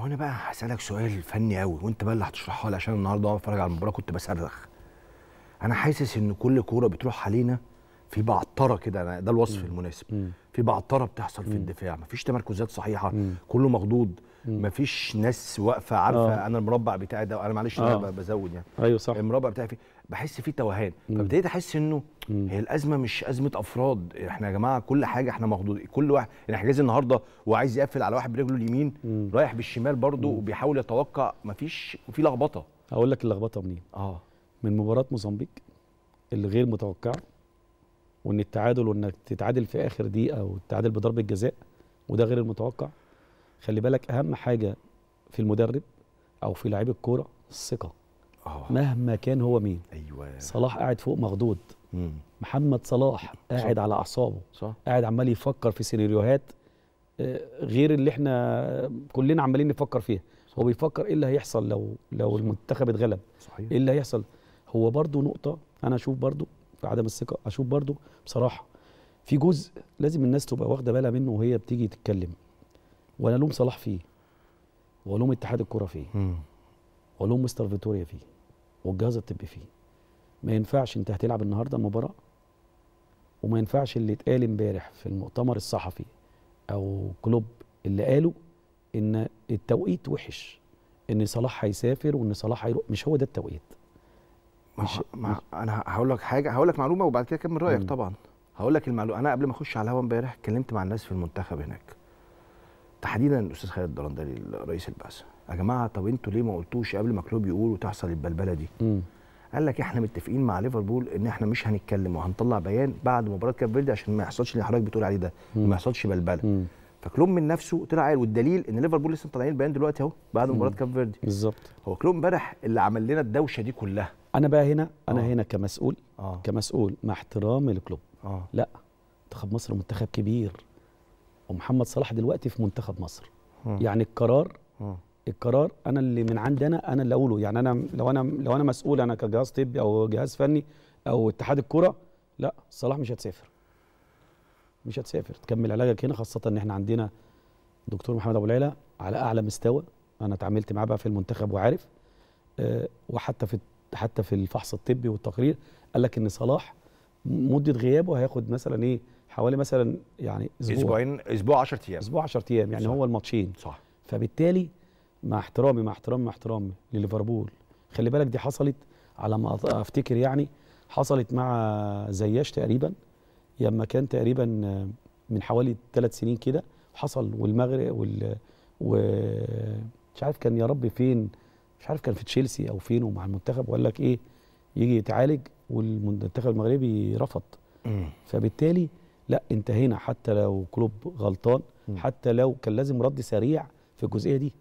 هو انا بقى هسالك سؤال فني قوي وانت بقى اللي هتشرحها لي عشان النهارده وانا بتفرج على المباراه كنت بصرخ انا حاسس ان كل كوره بتروح علينا في بعطره كده ده الوصف مم. المناسب مم. في بعطره بتحصل في الدفاع مفيش تمركزات صحيحه مم. كله مخضوض مفيش ناس واقفه عارفه آه. انا المربع بتاعي ده انا معلش آه. انا بزود يعني ايوه صح المربع بتاعي فيه بحس فيه توهان فابتديت احس انه هي الازمه مش ازمه افراد احنا يا جماعه كل حاجه احنا مخضوض كل واحد حجاز النهارده وعايز يقفل على واحد برجله اليمين رايح بالشمال برده وبيحاول يتوقع مفيش وفي لخبطه اقول لك اللخبطه منين اه من مباراه موزمبيق اللي غير متوقعه وان التعادل وانك تتعادل في اخر دقيقه والتعادل بضربه جزاء وده غير المتوقع خلي بالك اهم حاجه في المدرب او في لعيب الكوره الثقه آه. مهما كان هو مين ايوه صلاح قاعد فوق مخضوض محمد صلاح قاعد صح. على اعصابه صح. قاعد عمال يفكر في سيناريوهات آه، غير اللي احنا كلنا عمالين نفكر فيها صح. هو بيفكر ايه اللي هيحصل لو لو صح. المنتخب اتغلب ايه اللي هيحصل هو برضو نقطه انا اشوف برضو بعدم الثقه اشوف برضو بصراحه في جزء لازم الناس تبقى واخده بالها منه وهي بتيجي تتكلم وانا لوم صلاح فيه ولوم اتحاد الكره فيه ولوم مستر فيتوريا فيه والجهاز الطبي فيه ما ينفعش انت هتلعب النهارده المباراه وما ينفعش اللي اتقال امبارح في المؤتمر الصحفي او كلوب اللي قالوا ان التوقيت وحش ان صلاح هيسافر وان صلاح هيروح مش هو ده التوقيت مش ما انا هقول لك حاجه هقول لك معلومه وبعد كده كمل رايك طبعا هقول لك المعلومه انا قبل ما اخش على الهوا امبارح اتكلمت مع الناس في المنتخب هناك تحديدا الاستاذ خالد الدرندلي رئيس البعثه يا جماعه طب انتوا ليه ما قلتوش قبل ما كلوب يقول وتحصل البلبله دي مم. قال لك احنا متفقين مع ليفربول ان احنا مش هنتكلم وهنطلع بيان بعد مباراه كاب فيردي عشان ما يحصلش اللي حضرتك بتقول عليه ده ما يحصلش بلبله فكلوب من نفسه طلع قال والدليل ان ليفربول لسه مطلعين البيان دلوقتي اهو بعد مباراه كاب فيردي بالظبط هو كلوب امبارح اللي عمل لنا الدوشه دي كلها انا بقى هنا انا آه. هنا كمسؤول آه. كمسؤول مع احترامي للكلوب آه. لا منتخب مصر منتخب كبير ومحمد صلاح دلوقتي في منتخب مصر آه. يعني القرار آه. القرار انا اللي من عندي انا انا اللي اقوله يعني انا لو انا لو انا مسؤول انا كجهاز طبي او جهاز فني او اتحاد الكره لا صلاح مش هتسافر مش هتسافر تكمل علاجك هنا خاصه ان احنا عندنا دكتور محمد ابو العيلة على اعلى مستوى انا اتعاملت معاه بقى في المنتخب وعارف أه وحتى في حتى في الفحص الطبي والتقرير قال لك ان صلاح مده غيابه هياخد مثلا ايه حوالي مثلا يعني اسبوع اسبوعين اسبوع 10 ايام اسبوع 10 ايام يعني صح. هو الماتشين صح فبالتالي مع احترامي مع احترامي مع احترامي لليفربول خلي بالك دي حصلت على ما افتكر يعني حصلت مع زياش تقريبا لما كان تقريبا من حوالي ثلاث سنين كده حصل والمغرب وال و مش عارف كان يا ربي فين مش عارف كان في تشيلسي او فين ومع المنتخب وقال لك ايه يجي يتعالج والمنتخب المغربي رفض فبالتالي لا انتهينا حتى لو كلوب غلطان حتى لو كان لازم رد سريع في الجزئيه دي